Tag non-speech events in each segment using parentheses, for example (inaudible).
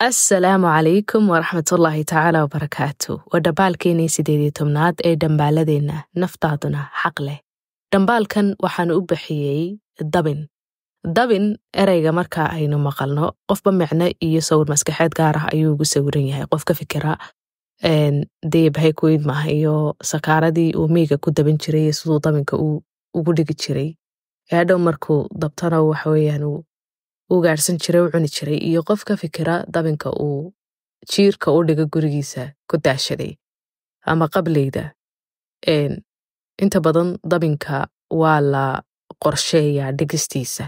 asalaamu calaykum waraxmat ullaahi tacaala wabarakaatu waa dhambaalkeennii sideediyo tobnaad ee dhambaaladeenna naftaaduna xaq leh dhambaalkan waxaan u bixiyey dabin dabin erayga marka aynu maqalno qofba micno iyo sawir maskaxeed gaar ah ayuu ugu sawiran yahay qof ka fikira dee bahaykoyd iyo sakaaradii uu miiga ku daban jiray iyo siduu dabinka ugu dhigi jiray hadhow markuu dabtana waxaweyaan u gaadhsan jiray u cuni jiray iyo qof ka fikira dabinka uu jiirka u dhiga gurigiisa ku daashaday ama qablayda inta badan dabinka waa la qorsheeyaa dhigistiisa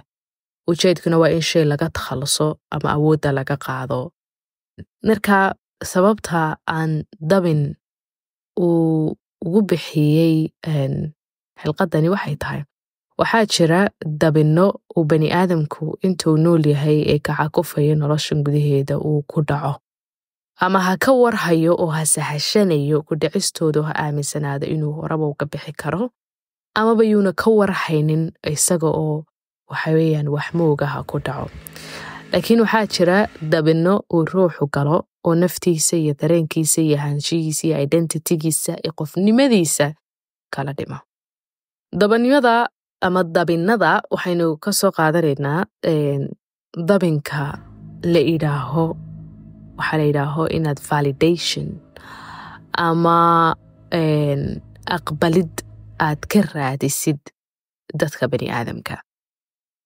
ujeedkuna waa in shay laga takhaluso ama awoodda laga qaado marka sababta aan dabin uu ugu bixiyey xilqadani waxay tahay waxaa jira dabinno uu bani aadamku intuu nool yahay ee kacakufaya nolosha gudaheeda uu ku dhaco ama ha ka warhayo oo ha sahashanayo ku dhacistooda ha aaminsanaado inuu horaba uga bixi karo amaba yuuna ka warhaynin isaga oo waxa wax mooga ha ku dhaco laakiin waxaa jira dabinno uu ruuxu galo oo naftiisa iyo dareenkiisa iyo hanshihiisa iyo identitigiisa iyo qofnimadiisa kala dhimo dabanimada ama dabinnada waxaynu ka soo qaadanaynaa dabinka la idhaaho waxaa la yidhaaho inaad validation ama aqbalid aad ka raadisid dadka bani aadamka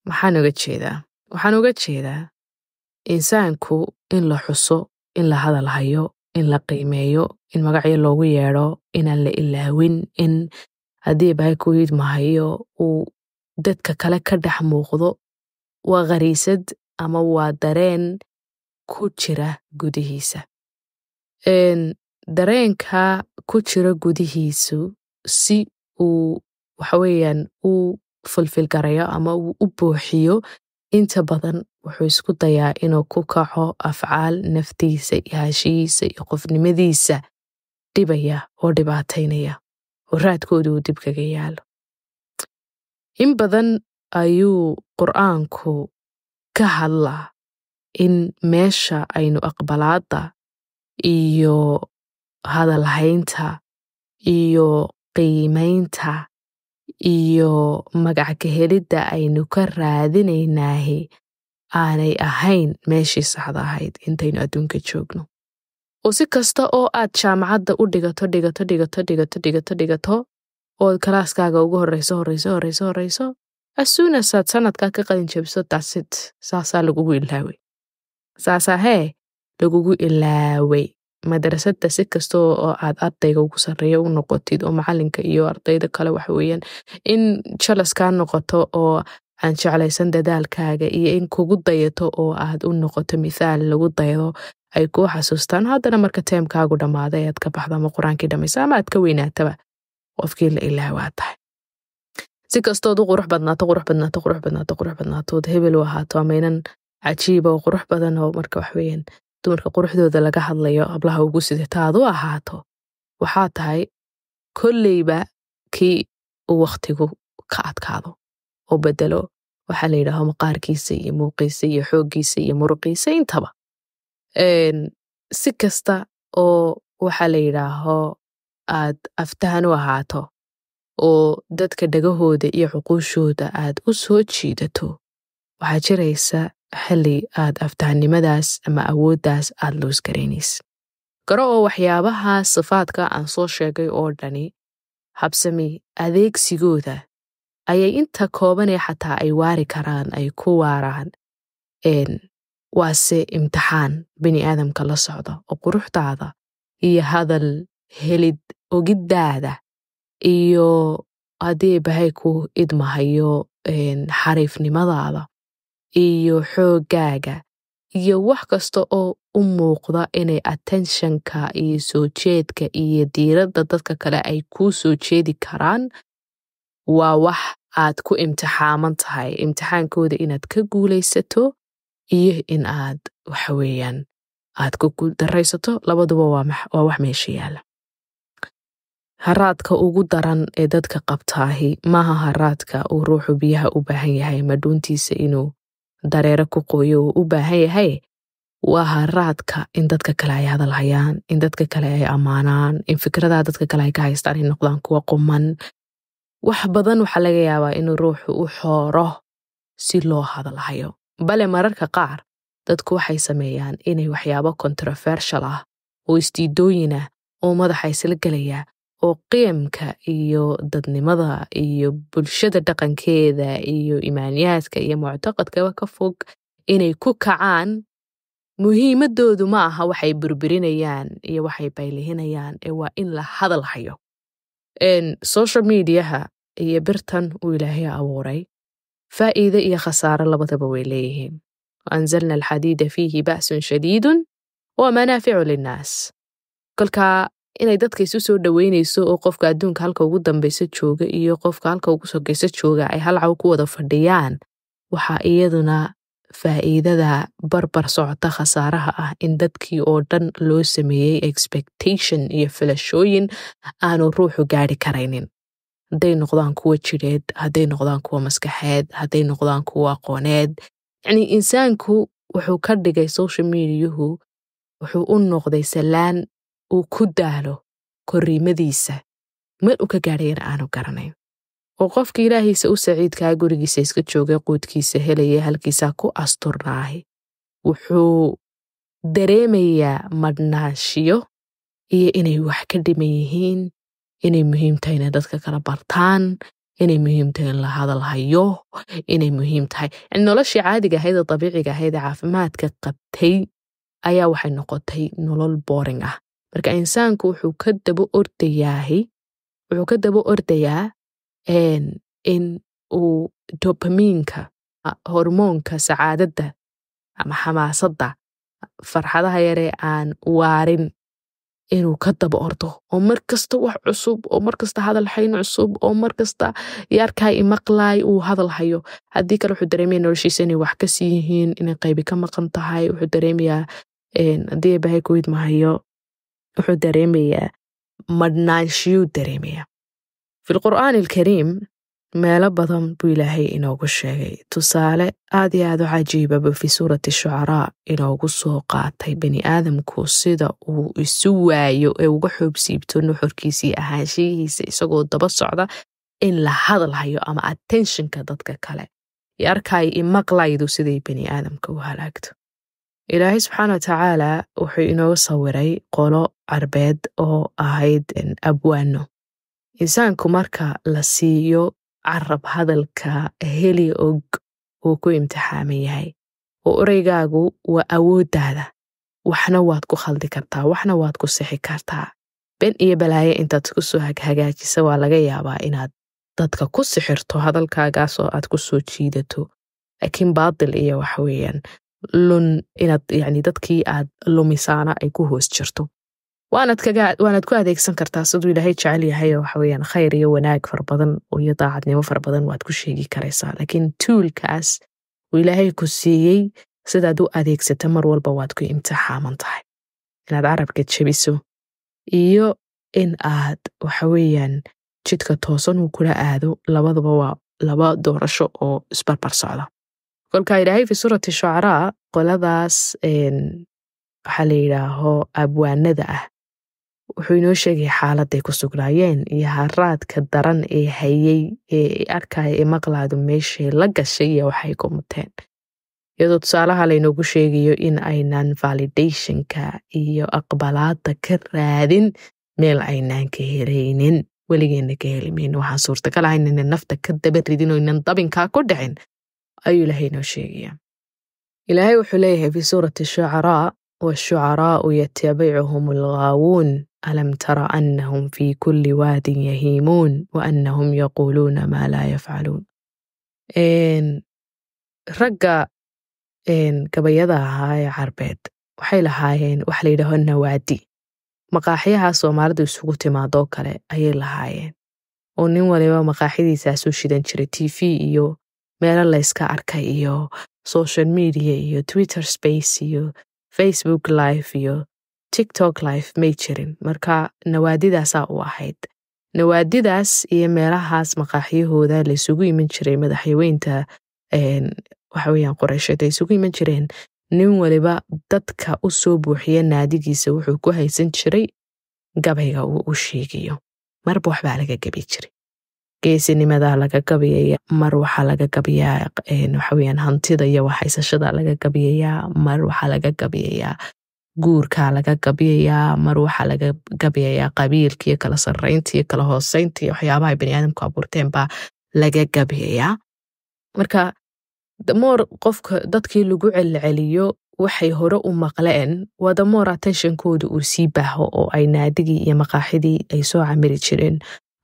maxaan uga jeedaa waxaan uga jeedaa insaanku in la xuso in la hadal hayo in la qiimeeyo in magacyo loogu yeedho inaan la ilaawin in haddii ibahay ku hiidmahayo uu dadka kale ka dhex muuqdo waa khariisad ama waa dareen ku jira gudihiisa dareenka ku jira gudihiisu si uu waxa weeyaan u fulfilgarayo ama uu u buuxiyo inta badan wuxuu isku dayaa inuu ku kaco afcaal naftiisa iyo hashihiisa iyo qofnimadiisa dhibaya oo dhibaataynaya oo raadkooda uu dib kaga yaalo in badan ayuu qur'aanku ka hadlaa in meesha aynu aqbalaadda iyo hadalhaynta iyo qiimaynta iyo magac kahelidda aynu ka raadinaynaahi aanay ahayn meeshii saxda ahayd intaynu adduunka joogno oo si kasta oo aad jaamacadda u dhigato dhigato dhigato dhigato dhigato dhigato ood kalaaskaaga ugu horreyso horreyso horreyso horreyso asuunasaad sanadkaa ka qalinjabso dasit saasaa lagugu ilaaway saasaa hee lagugu ilaaway madrasadda si kasta oo aad ardayga ugu sarreeya u noqotid oo macalinka iyo ardayda kale waxa weeyaan in jalas noqoto oo aan jeclaysan dadaalkaaga iyo in kugu dayato oo aad u noqoto mithaal lagu daydo ay kuu xasuustaan haddana marka teemkaagu dhammaada e aad ka baxda ama qur-aankii dhammaysa ama aad ka weynaataba qofkii la ilaaha waa tahay si kastood u qurux badnaato qurux badnaato qurux badnaato qurux badnaatood hebel u ahaato ama cajiiba oo qurux badan oo marka waxweeyaan dumarka quruxdooda laga hadlayo hablaha ugu sidata aad u ahaato waxaa tahay kolleyba kii uu wakhtigu ka adkaado oo bedelo waxaa la yidhaaho maqaarkiisa iyo muuqiisa iyo xooggiisa iyo muruqiisa intaba si kasta oo waxaa la yidhaaho aad aftahan u ahaato oo dadka dhagahooda iyo xuquushooda aad u soo jiidato waxaa jiraysa xilli aad aftahannimadaas ama awooddaas aad loos garo oo waxyaabaha sifaadka aan soo sheegay oo dhani habsami adeegsigooda ayay inta koobanee xataa ay waari karaan ay ku waaraan waase imtixaan bini aadamka la socda oo quruxdaada iyo hadal helid ogiddaada iyo haddii bahay ku idmahayo xariifnimadaada iyo xooggaaga iyo wax kasta oo u muuqda inay attenshanka iyo soo jeedka iyo diiradda dadka kale ay kuu soo jeedi karaan waa wax aad ku imtixaaman tahay imtixaankooda inaad ka guulaysato iyo in aad waxa weeyaan aad ku guuldaraysato labaduba waa wax meesha yaala haraadka ugu daran ee dadka qabtaahi maaha haraadka uu ruuxu biyaha u baahan yahay madhuuntiisa inuu dareero ku qooyo uu u baahan yahay waa haraadka in dadka kale ay hadalhayaan in dadka kale ay ammaanaan in fikradaha dadka kale ay ka haystaan ay noqdaan kuwa quman wax badan waxaa laga yaabaa inuu ruuxu u xooro si loo hadalhayo bale mararka qaar dadku waxay sameeyaan inay waxyaabo kontrafershal ah oo isdiidooyin ah oo madaxa isla gelaya oo qiyamka iyo dadnimada iyo bulshada dhaqankeeda iyo imaaniyaadka iyo muctaqadkaa ka fog inay ku kacaan muhiimadoodu ma aha waxay burburinayaan iyo waxay baylihinayaan ee waa in la hadal hayo social mediaha iyo birtan uu ilaahay abuuray faa'iido iyo khasaaro labadaba way leeyihiin waanzalna alxadiida fiihi ba'sun shadiidun wa manaaficu linnaas kolkaa inay dadka isu soo dhoweynayso oo qofka adduunka halka ugu dambaysa jooga iyo qofka halka ugu sokaysa jooga ay halcaw ku wada fadhiyaan waxaa iyaduna faa'iidada barbar socota khasaaraha ah in dadkii oo dhan loo sameeyey expectation iyo filashooyin aanu ruuxu gaari karaynin hadday noqdaan kuwa jireed hadday noqdaan kuwa maskaxeed hadday noqdaan kuwa aqooneed yacnii insaanku wuxuu ka dhigay social mediyuhu wuxuu u noqday salaan uu ku daalo korriimadiisa meel uu ka gaadhayana aanu garanayn oo qofka ilaahiisa u saciidkaa ah gurigiisa iska joogay quudkiisa helaya halkiisaa ku asturnaahi wuxuu dareemayaa madhnaanshiyo iyo inay wax ka dhiman yihiin inay muhiim tahay inay dadka kala bartaan inay muhiim tahay in la hadal hayo inay muhiim tahay noloshii caadiga ahayd dabiiciga ahayd ee caafimaadka qabtay ayaa waxay noqotay nolol boring ah marka insaanku wuxuu ka daba ordayaahay wuxuu ka daba ordayaa in uu dopamiinka hormoonka sacaadada ama xamaasadda farxadaha yaree aan waarin inuu ka daba ordo oo markasta wax cusub oo markasta hadalhayn cusub oo markasta yaarka i maqlaay uu hadal hayo haddii kale wuxuu dareemaya noloshiisa inay wax ka sii yihiin inay qaybi ka maqan tahay wuxuu dareemayaa haddii abahay goyd mahayo wuxuu dareemayaa madhnaanshiyuu dareemayaa fi lqur'aan alkariim meelo badan buu ilaahay inoogu sheegay tusaale aad iyo aad u cajiiba cajiibaba fi suurati shucaraa inoogu soo qaatay bani aadamku sida uu isu waayo ee uga xoobsiibto nuxurkiisii ahaanshiyihiisa isagoo daba socda in la hadlayo ama attenshonka dadka kale iyo imaqlaydu siday bani aadamka u halaagto ilaahay subxaana watacaala wuxuu inoogu sawiray qolo carbeed oo ahayd abwaano insaanku marka la siiyo carab hadalka heli og uu ku imtixaaman yahay oo oreygaagu waa awooddaada waxna waad ku khaldi kartaa waxna waad ku sixi kartaa ben iyo balaaye intaad ku soo hagaajisa waa laga yaabaa inaad dadka ku sixirto hadalkaagaas oo aad ku soo jiidato laakiin baatil iyo waxa weeyaan lun inaad yani dadkii aad lumisaana ay ku hoos jirto waanad ku adeegsan kartaa siduu ilaahay jecel yahay waxaweyaan khayr iyo wanaag fara badan iyo daacadnimo fara waad ku sheegi karaysaa laakiin tuulkaas uu ilaahay ku siiyey sidaad u adeegsata mar walba waad ku imtixaaman tahay inaad carabka jebiso iyo in aad waxaweyaan jidka toosan uu kula aado labadaba waa laba doorasho oo isbarbar socda kolka ilaahay fi suurati shucaraa qoladaas waxaa la yidhaaho abwaanada ah wuxuu inoo sheegay xaaladay ku sugnaayeen iyo haraadka daran ee hayay ee arkaya ee maqlaadu meeshay la gashay iyo waxay ku muteen iyadoo tusaalaha laynoogu sheegayo in aynaan validationka iyo aqbalaada ka raadin meel aynaan ka heraynin weligeena ka helimayn waxaan suurtagal ahayn inan nafta ka daba ridin oo inan dabinkaa ku dhicin ayuu ilaahay inoo sheegaya ilaahay wuxuu leeyahay fii suurati shucaraa washucaraau yatabicuhum alghaawuun الم تر انهم في كل واد يهيمون وانهم يقولون ما لا يفعلون إن ragga gabayada ahaaye carbeed waxay lahaayeen wax la layidhaahona nawaadi maqaaxyaha soomaalidu isugu timaadoo kale ayay lahaayeen oo nin waliba maqaaxyadiisaasuu shidan jiray t v iyo meelo layska arkay iyo social media iyo twitter space iyo facebook life iyo tiktok life may jirin marka nawaadidaasaa u ahayd nawaadidaas iyo meelahaas maqaaxyahooda laysugu iman jiray madaxyaweynta waxaweyan qoreysheed isugu iman jireen nin waliba dadka u soo buuxiya naadigiisa wuxuu ku haysan jiray gabayga uu u sheegayo marba waxbaa laga gabi jiray geesinimadaa laga gabiyaya mar waxaa laga gabiyaa waxaweyan hantida iyo waxhaysashadaa laga gabiyayaa mar waxaa laga gabiyayaa guurkaa laga gabiyayaa mar waxaa laga gabiyayaa qabiilkiiyo kala sarraynta iyo kala hooseynta iyo waxyaabaha baniaadamku abuurteen baa laga gabiyayaa marka damoor qofka dadkii lagu celceliyo waxay hore u maqleen waa damoor attentionkooda uu sii baaho oo ay naadigii iyo maqaaxidii ay soo camiri jireen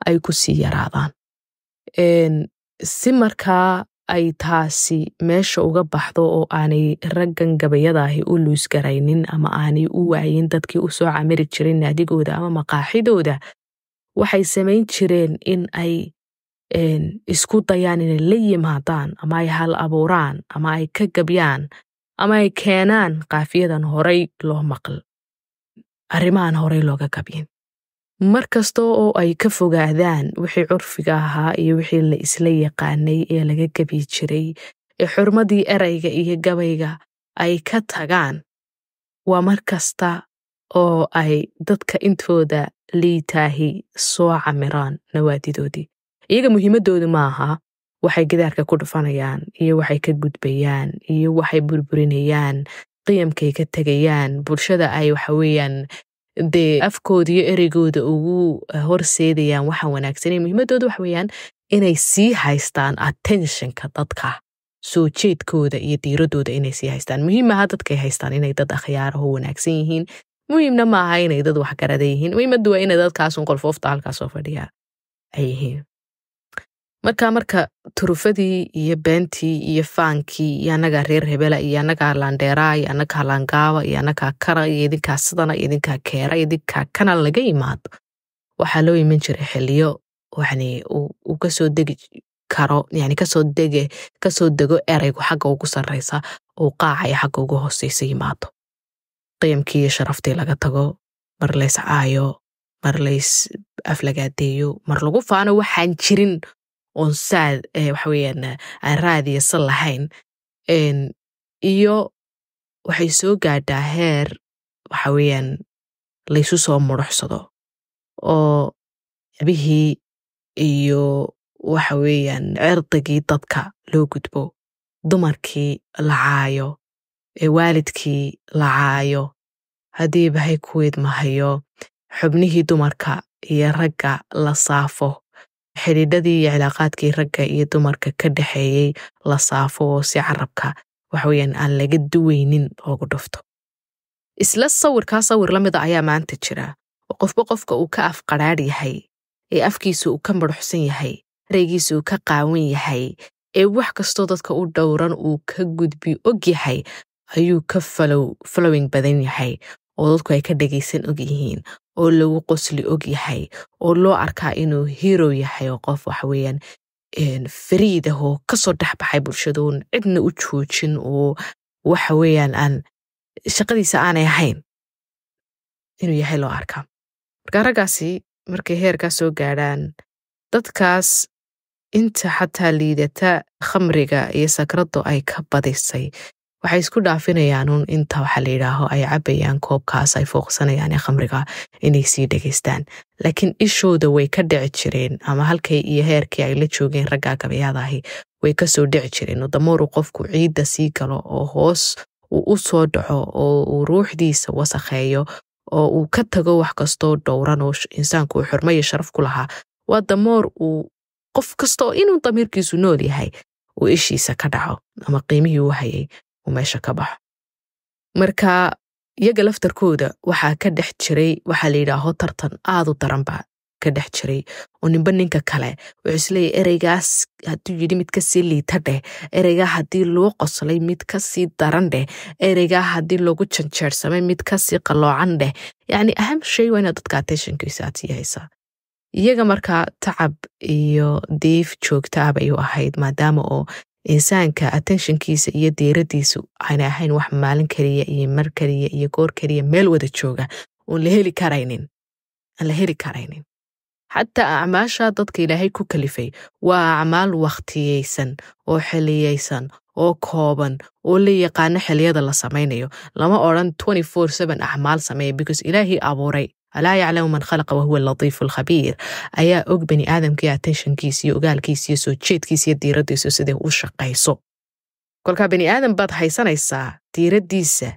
ay ku sii yaraadaan si markaa ay taasi meesha uga baxdo oo aanay raggan gabayadaahi u luusgaraynin ama aanay u waayin dadkii u soo camiri jirin naadigooda ama maqaaxidooda waxay samayn jireen in ay isku dayaan inay la yimaadaan ama ay hal abuuraan ama ay ka gabyaan ama ay keenaan kaafiyadan horay loo maql arrimahan horay looga gabyin mar kasta oo ay ka fogaadaan wixii curfiga ahaa iyo wixii la isla yaqaanay ee laga gebi jiray ee xurmadii erayga iyo gabayga ay ka tagaan waa mar kasta oo ay dadka intooda liitaahi soo camiraan nawaadidoodii iyaga muhiimaddoodu ma aha waxay gidaarka ku dhufanayaan iyo waxay ka gudbayaan iyo waxay burburinayaan qiyamkay ka tegayaan bulshada ay waxaweeyaan dee afkooda iyo ereygooda ugu eh, horseedayaan waxaa wanaagsanee muhiimadooda waxa weeyaan inay sii haystaan attentionka dadka soo jeedkooda iyo diiradooda inay sii haystaan muhiimaha dadkay haystaan inay dad akhyaaraho wanaagsan yihiin muhiimna ma aha inay dad waxgarada yihiin muhiimaddu waa inay dadkaasun qolfoofta halkaasoo fadhiya ay yihiin marka marka turufadii iyo beentii iyo faankii iyo anagaa reer hebela iyo anagaa laandheeraa iyo anagaa laangaaba iyo anagaa kara iyo idinkaa sidana iyo idinkaa keera idinkaa kana laga yimaado waxaa loo iman jiray xiliyo yani uu kasoo degi karo yani kasoo dege kasoo dego eraygu xagga ugu sarraysa uu qaacaya xagga ugu hooseysa yimaado qiyamkii iyo sharaftii laga tago mar lays caayo mar lays aflagaadeeyo mar lagu faano waxaan jirin oon saad eh, waxa weyaan aan ah, raadiyasan lahayn iyo waxay soo gaadhaa heer waxa weeyaan laysu soo muruxsado oo xibihii iyo waxa weeyaan cerdigii dadka loo gudbo dumarkii la caayo waalidkii la caayo haddii bahay kuweed mahayo xubnihii dumarka iyo ragga la saafo xidhiidhadii iyo cilaaqaadkii ragga iyo dumarka ka dhexeeyey la saafo oo si carabka waxaweyaan aan laga duweynin loogu dhufto isla sawirkaa sawir la mida ah ayaa maanta jira oo qofba qofka uu ka afqadhaadh yahay ee afkiisa uu ka madhuxsan yahay ereygiisu uu ka qaawan yahay ee wax kastoo dadka u dhowran uu ka gudbi og yahay ayuu ka falowing badan yahay oo dadku ay ka dhagaysan og yihiin oo lagu qosli og yahay oo loo arkaa inuu hero yahay oo qof waxaweyaan fariidah oo kasoo dhexbaxay bulshada oon cidna u joojin oo waxa weeyaan aan shaqadiisa aanay ahayn inuu yahay loo arkaa marka raggaasi markay heerkaa soo gaadhaan dadkaas inta xataa liidata khamriga iyo sakraddo ay ka badisay waxay isku dhaafinayaanun inta waxa layidhaaho ay cabbayaan koobkaas ay fooqsanayaan ee khamriga inay sii dhegaystaan laakiin ishooda way ka dhici jireen ama halkay iyo heerkii ay la joogeen ragga gabayada way ka soo dhici jireen waddamoru qofku ciidda sii galo oo hoos uu u soo dhaco oo uu ruuxdiisa wasakheeyo oo uu ka tago wax kastoo dhowran oo insaanku uu xurmaya sharaf ku lahaa waa damoor uu qof kastoo inuu damiirkiisu nool yahay uu ishiisa ka dhaco ama qiimihii u hayay meesha ka baxo marka iyaga laftarkooda waxaa ka dhex jiray waxaa layidhaaho tartan aad u daranba ka dhex jiray oo ninba ninka kale wuxuu isleeyahy ereygaas hadduu yidhi mid kasii liita dheh ereygaa haddii loo qoslay mid kasii daran dheh ereygaa haddii loogu janjeersamay mid kasii qalloocan dheh yacni aham shay waa inaad dadka attentionkiisa aad sii iyaga markaa tacab iyo diif joogtaab ayuu ah ahayd maadaama oo insaanka attenshonkiisa iyo diiradiisu waxayna ahayn wax maalin keliya iyo mar keliya iyo goor keliya meel wada jooga oon la heli karaynin aan la heli karaynin xataa acmaasha dadka ilaahay ku kalifay waa acmaal wakhtiyaysan oo xiliyaysan oo kooban oo la yaqaano xiliyada la samaynayo lama odran acmaal sameeya because ilaahii abuuray alaa yaclamu man khalaqa wahuwa latiifu alkhabiir ayaa og bani aadamkaiyo attenshonkiis iyo ogaalkiis iyo soo jeedkiis iyo diiraddiisu siday u shaqayso kolkaa bani aadam baad haysanaysaa diiraddiisa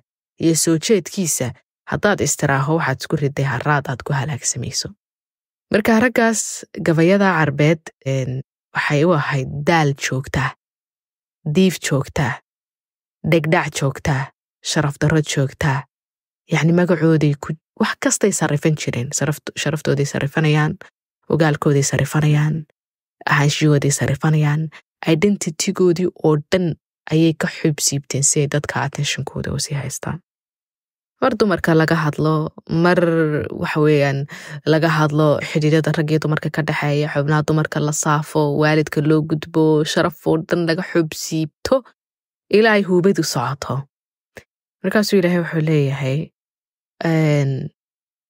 iyo soo jeedkiisa haddaad istiraaho waxaad isku riday haraad aad ku halaagsamayso marka raggaas gabayada carbeed waxay u ahayd daal joogtaa diif joogtaa dhegdhac joogtaa sharafdarro joogtaa yani magacooday wax kastay sarifan jireen sharaftooday sarifanayaan ogaalkooday sarifanayaan ahaanshyahooday sarifanayaan identitygoodii oo dhan ayay ka xubsiibteen siay dadka attentionkooda usii haystaan mar dumarka laga hadlo mar waxaweyaan laga hadlo xidhiirada raggiyo dumarka ka dhexeeya xubnaha dumarka la saafo waalidka loo gudbo sharafoo dhan laga xubsiibto ilaa ilaahay huubadu socoto markaasuu ilaahay wuxuu leeyahay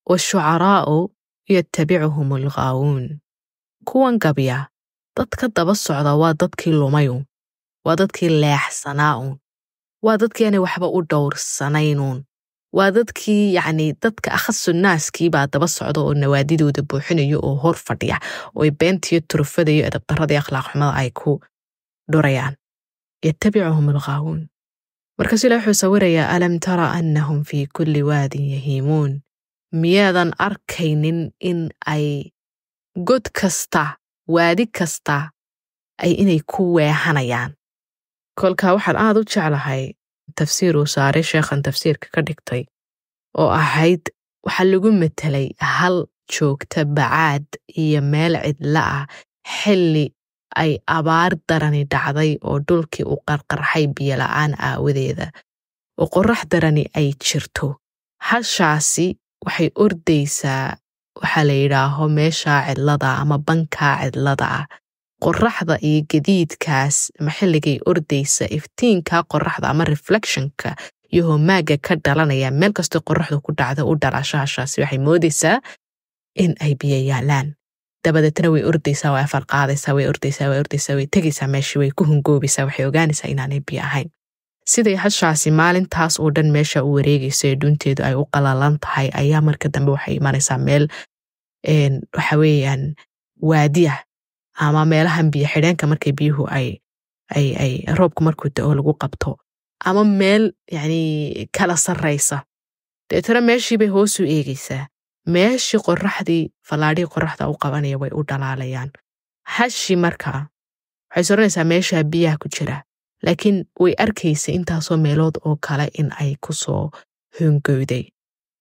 والshucaraa'u yatabicuhum alghaawuun kuwan gabya dadka daba socda waa dadkii lumayun waa dadkii leexsanaa'un waa dadkii aanay waxba u dhowrsanaynuun waa dadkii yacni dadka akhasu naaskiibaa daba socda oo nawaadidooda buuxinaya oo hor fadhiya ooy beentiyo turufada iyo edabdarada iyo akhlaaq xumada ay ku dhurayaan yatabicuhum alghaawuun markaasila wuxuu sawirayaa alam tara annahum fii kulli waadin yahiimuun miyaadan arkaynin in ay god kasta waadi kasta ay inay ku weehanayaan kolkaa waxaan aad u jeclahay tafsiir uu saaray sheekhan tafsiirka ka dhigtay oo ahayd waxaa lagu matelay hal joogta bacaad iyo meel cidla ah xilli ay abaar darani dhacday oo dhulkii u qarqarxay biyola'aan aawadeeda oo qorax darani ay jirto hashaasi waxay ordaysaa waxaa la yidhaaho meeshaa cidlada ama bankaa cidlada ah qoraxda iyo gadiidkaas ama xilligay ordaysa iftiinka qoraxda ama reflectionka iyo homaaga ka dhalanaya meel kastoo qoraxdu ku dhacda u dhalaasho hashaasi waxay moodaysaa in ay biyo yaalaan dabadeetna way ordaysaa way afar qaadaysaa way ordaysaa way ordaysaa way tegaysaa meeshii way ku hungoobaysaa waxay ogaanaysaa inaanay biyo ahayn siday hashaasi maalintaas oo dhan meesha u wareegayso ee dhuunteedu ay u qalalan tahay ayaa marka dambe waxay imanaysaa meel waxa weeyaan waadiah ama meelahan biyo xidheenka markay biyuhu ay ay roobku markuu da'o lagu qabto ama meel yani kala sarraysa dabeetana meeshii bay hoos u eegaysaa meeshii qoraxdii fallaadhii qoraxda u qabanaya way u dhalaalayaan hashi markaa waxay soranaysaa meeshaa biyaha ku jira laakiin way arkaysa intaasoo meelood oo kale in ay ku soo hoongowday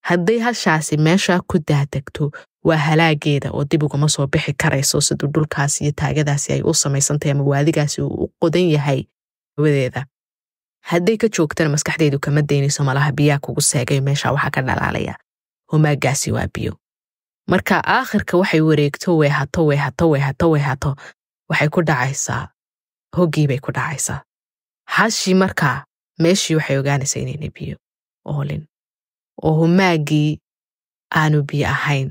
hadday hashaasi meeshaa ku dahdegto waa halaageeda oo dib ugama soo bixi karayso siduu dhulkaas iyo taagadaasi ay u samaysantahay ama waadigaasi uu u qodan yahay hawadeeda hadday ka joogtana maskaxdeedu kama daynayso malaha biyaha kugu seegay meeshaa waxaa ka dhalaalaya homaagaasi waa biyo marka aakhirka waxay wareegto weehato weehato weehato weehato waxay ku dhacaysaa hoggii bay ku dhacaysaa hashii markaa meeshii waxay ogaanaysaa inayna biyo oolin oo homaaggii aanu biyo ahayn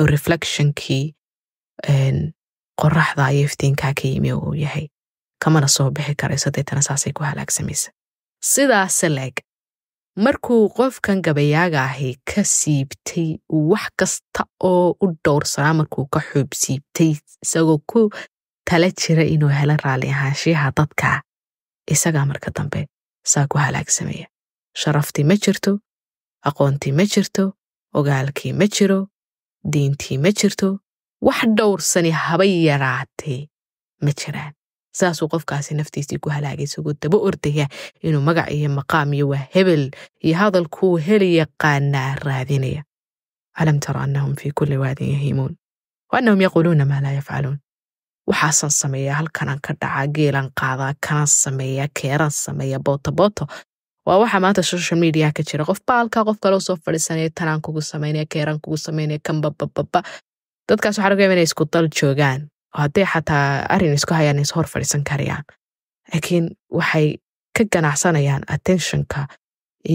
oo reflectionkii qoraxda iyo iftiinkaa ka yimi oo uu yahay kamana soo bixi karayo saddeetana saasay ku halaagsamaysa sidaase leeg markuu qofkan gabayaaga ahi ka siibtay wax kasta oo u dhowrsanaa markuu ka xoob siibtay isagoo ku tala jira inuu hela raalli ahaanshiyaha dadka isagaa marka dambe saa ku halaagsamaya sharaftii ma jirto aqoontii ma jirto ogaalkii ma jiro diintii ma jirto wax dhowrsani habay yaraatee ma jiraan saasuu qofkaasi naftiisii ku halaagaysagoo daba ordaya inuu magac iyo maqaam iyo waa hebel iyo hadalkuu heli yaqaanaa raadinaya alam tara annahum fii kulli waadin yahiimuun wa yaquuluuna maa laa yafcaluun waxaasan sameeyaa halkanaan ka dhacaa geelan qaadaa kanaan sameeyaa keeraan sameeya bootobooto waa waxaa maanta social mediaha ka jira qofba halkaa qof kaloo soo fadhiisanaya tanaan kugu samaynaya keeraan kugu samaynaya kanbabababa dadkaas waxaa laga yaaba inay isku dal joogaan hadday xataa arin isku hayaan is hor fadhiisan karayaan laakiin waxay ka ganacsanayaan attentionka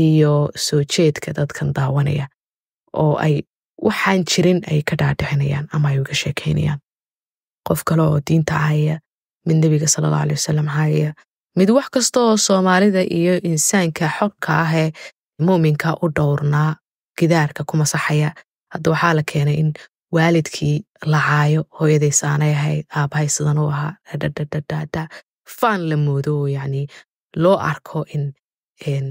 iyo soo jeedka dadkan daawanaya oo ay waxaan jirin ay ka dhaadhicinayaan ama ay uga sheekaynayaan qof kale oo diinta cahaya mid nebiga salallau aley wasalam haya mid wax kasta oo soomaalida iyo insaanka xorka ahee muuminka u dhowrnaa gidaarka ku masaxaya hadda waxaa la keenay in waalidkii lacaayo hooyaday saanay ahayd aabahay sidan u ahaa dhadhadhadhadha faan la moodo yani loo arko in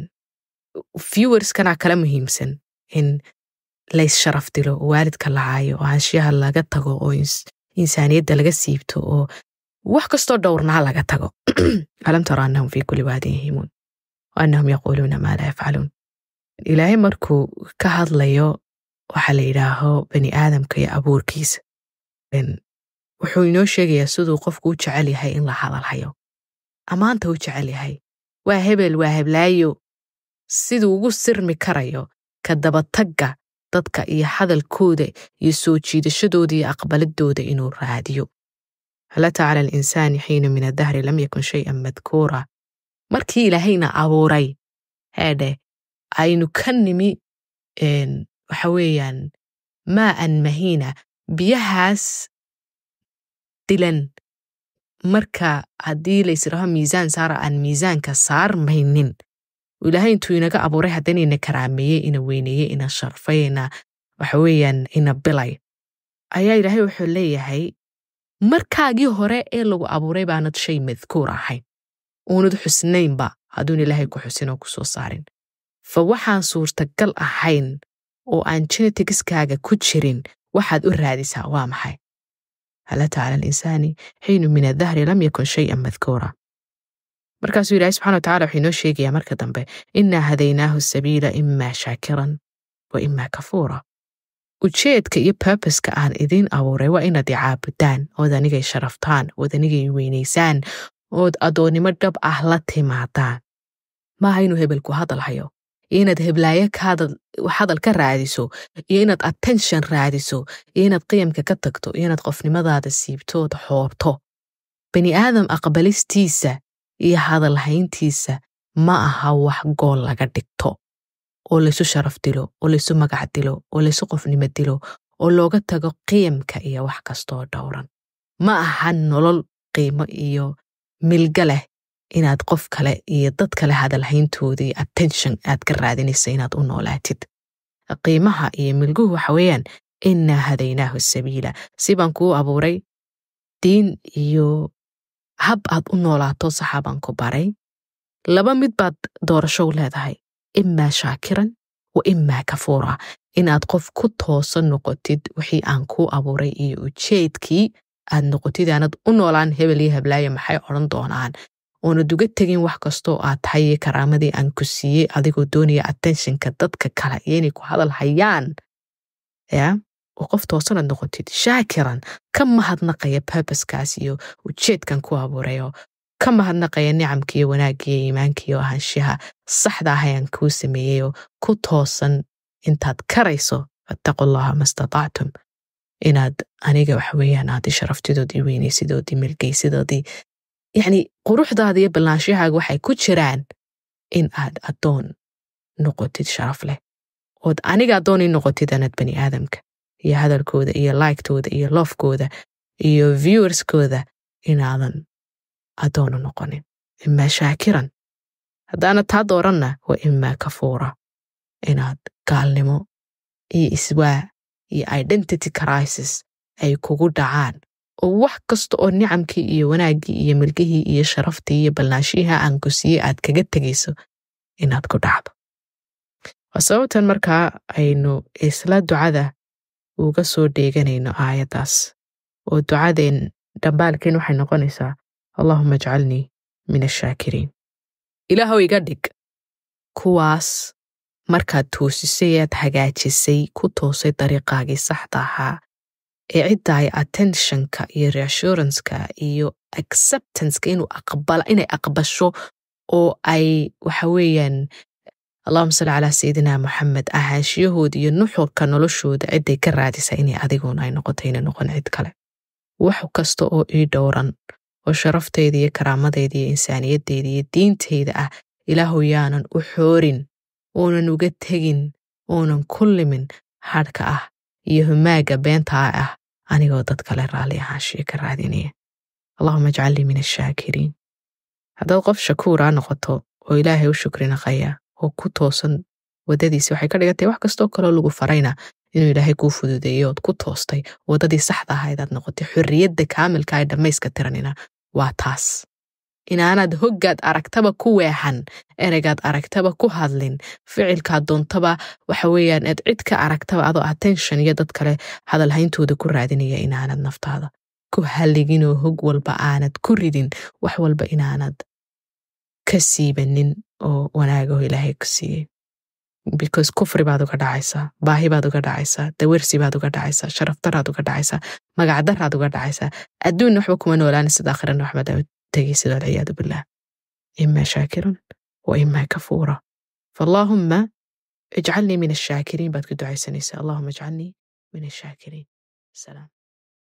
viewerskana kala muhiimsan in lays sharaf dilo oo waalidka lacaayo oo hanshiyaha laga tago oo insaaniyadda laga siibto oo wax kastoo dhowrnaa laga tago (clears throat) alam tara anahum fii kulli waadin yahimuun anahum yaquuluuna maa laa yafcaluun ilaahay markuu ka hadlayo waxaa la yidhaaho bani aadamka iyo abuurkiisa wuxuu inoo sheegayaa siduu qofku u jecel yahay in la hadalhayo ammaanta u jecel yahay waa hebel waa heblaayo siduu ugu sirmi karayo ka dabatagga dadka iyo hadalkooda iyo soo jiidashadooda iyo aqbaladooda inuu raadiyo halata cala alinsaani xiina min adahri lam yakun shayan madkuura markii ilaahayna abuuray heedheh aynu ka nimi waxa weeyaan ma an mahiina biyahaas dilan marka haddii laysiraho miisaan saara aan miisaanka saarmaynin ilaahay intuu inaga abuuray haddana ina karaameeye ina weyneeye ina sharfay ina waxaweyaan ina bilay ayaa ilaahay wuxuu leeyahay markaagii hore ee lagu abuuray baanad shay madkuur ahayn uunad xusnaynba hadduun ilaahay ku xusin oo kusoo saarin fa waxaan suurtagal ahayn oo aan genetigiskaaga ku jirin waxaad u raadisaa waa maxay hal ata alinsaani xiinu min adahri lam yakun shayan madkuura markaasuu ilaahay subxana wa tacala wuxuu inoo sheegayaa marka dambe innaa hadaynaahu sabiila imaa shaakiran wa imaa kafuura ujeedka iyo barbaska aan idiin abuuray waa inaad i caabudaan ood anigay sharaftaan ood anigay weynaysaan ood adoonnimo dhab ah la timaadaan maaha inuu hebelku hadal hayo iyo inaad heblaayo hadal ka raadiso iyo inaad attention raadiso iyo inaad qiyamka ka tagto iyo inaad qofnimadaada siibtood xoorto bani aadam aqbalistiisa iyo hadal hayntiisa ma aha wax gool laga dhigto oo laysu sharaf dilo oo laysu magac dilo oo laysu qofnimo dilo oo looga tago qiyamka iyo wax kastoo dhowran ma aha nolol qiimo iyo milga leh inaad qof kale iyo dad kale hadalhayntoodii attention aad ka raadinaysa inaad u noolaatid qiimaha iyo milguhu waxa weeyaan innaa hadaynaahu sabiila si baan kuu abuuray diin iyo hab aad u noolaato saxaabaan ku baray laba mid baad doorasho u leedahay imaa shaakiran wa imaa kafuura inaad qof ku toosa noqotid wixii aan kuu abuuray iyo ujeedkii aad noqotid aanad u noolaan hebel iyo hablaayo maxay odhan doonaan oonad uga tegin wax kastoo aad tahay iyo karaamadii aan ku siiyey adigoo doonaya attentionka dadka kale iyo inay ku hadal ya oo qof toosanad noqotid shaakiran ka mahadnaqaya babaskaas iyo ujeedkan ku abuurayo ka mahadnaqaya nicamkiiyo wanaaggiiyo iimaankiiyo ahaanshaha saxda ah kuu sameeyeyoo ku toosan intaad karayso fattaqu allaha ma istatactum inaad aniga waxweeyaan aad i weynaysidoodii milgeysidoodii yacni quruxdaada iyo ballaanshahaaga waxay ku jiraan in aad addoon noqotid sharaf leh ood aniga addoon ii noqotid anad bani aadamka iyo hadalkooda iyo laiktooda iyo lofkooda iyo viewerskooda inaadan addoonu noqonin imaa shaakiran haddaana taa dooranna waa imaa kafuura inaad gaalnimo iyo iswaa iyo identity crisis ay kugu dhacaan oo wax kasta oo nicamkii iyo wanaaggii iyo milgihii iyo sharaftii iyo balnaashiyihii aan gusiye aad kaga tegayso inaad ku dhacdo waa sababtan markaa aynu isla ducada uga soo dheeganayno aayaddaas oo ducadeen dhambaalkeen waxay noqonaysaa allahuma ajcalnii min ashaakiriin ilaahow iga dhig kuwaas markaad toosisay aad hagaajisay ku toosay dariiqaagii saxda ahaa ee ciddahay attentionka iyo reassuranska iyo acceptanceka inuu aqbala inay aqbasho oo ay waxa weeyaan allahuma salli calaa sayidina moxamed ahaashiyahooda iyo nuxurka noloshooda ciday ka raadisa inay adiguna ay noqoto ina noqon cid kale wax kasta oo ii dhowran oo sharaftayda iyo karaamadeyda iyo insaaniyadeyda iyo diintayda ah ilaahu yaanan u xoorin oonan uga tegin oonan ku limin hadhka ah iyo humaaga beenta ah anigoo dad kale raalli ahaashiyo ka raadinaya allahuma ajcallii min ashaakiriin haddaad qof shakuuraa noqoto oo ilaahay u shukrinaqaya oo ku toosan waddadiisi waxay ka dhigantay wax kastoo kaloo lagu farayna inuu ilaahay kuu fududeeyo ood ku toostay waddadii saxda ahayd aad noqotay xorriyadda kaamilka ee dhammayska tiranina waa taas inaanad hoggaad aragtaba ku weexan ereygaad aragtaba ku hadlin ficilkaad doontaba waxa weeyaan aad cid ka aragtaba adoo attention iyo dad kale hadalhayntooda ku raadinaya inaanad naftaada ku halliginoo hog walba aanad ku ridin wax walba inaanad ka siibanin oo wanaagaho ilaahay ku siiyey because kufri baad uga dhacaysaa baahi baad uga dhacaysaa dawersi baad uga dhacaysaa sharafdaraad uga dhacaysaa magacdaraad uga dhacaysaa adduunna waxba kuma noolaani sida akhirana waxba daawid تجسد والعياذ بالله إما شاكرا وإما كفورا فاللهم اجعلني من الشاكرين بعد كدعي سنيسة اللهم اجعلني من الشاكرين سلام